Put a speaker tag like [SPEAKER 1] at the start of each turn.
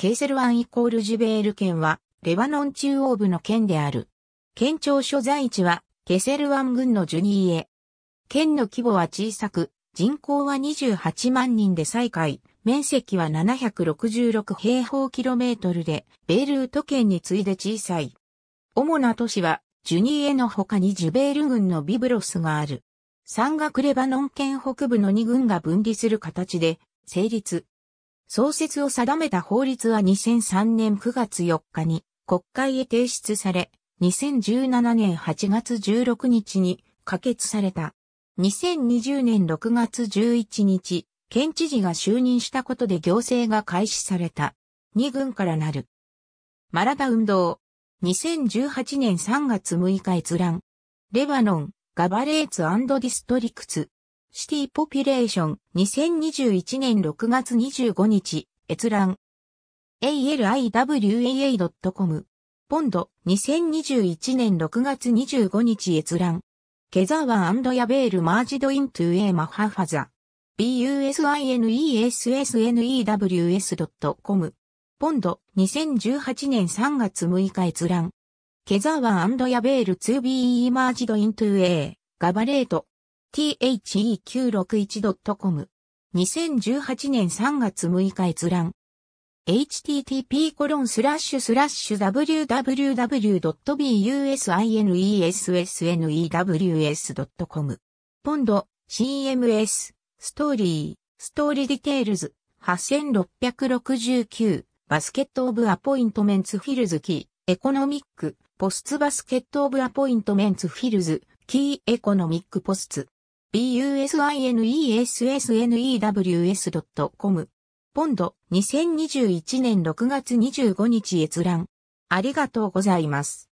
[SPEAKER 1] ケーセルワンイコールジュベール県は、レバノン中央部の県である。県庁所在地は、ケセルワン郡のジュニーエ。県の規模は小さく、人口は28万人で最下位、面積は766平方キロメートルで、ベールート県に次いで小さい。主な都市は、ジュニーエの他にジュベール郡のビブロスがある。山岳レバノン県北部の2郡が分離する形で、成立、創設を定めた法律は2003年9月4日に国会へ提出され、2017年8月16日に可決された。2020年6月11日、県知事が就任したことで行政が開始された。2軍からなる。マラダ運動。2018年3月6日閲覧。レバノン、ガバレーツディストリクツ。シティポピュレーション2021年6月25日閲覧 aliwaa.com ポンド2021年6月25日閲覧ケザワンヤベールマージドイントゥエーマハファザ businesssnews.com ポンド2018年3月6日閲覧ケザワンヤベール 2BE マージドイントゥエーガバレート the961.com。2018年3月6日閲覧。h t t p w w w b u s i n e s n e w s c o m ポンド、CMS、ストーリー、ストーリーディテールズ、8669、バスケットオブアポイントメンツフィルズキー、エコノミック、ポスツバスケットオブアポイントメンツフィルズ、キーエコノミックポスツ。businessenews.com ポンド2021年6月25日閲覧。ありがとうございます。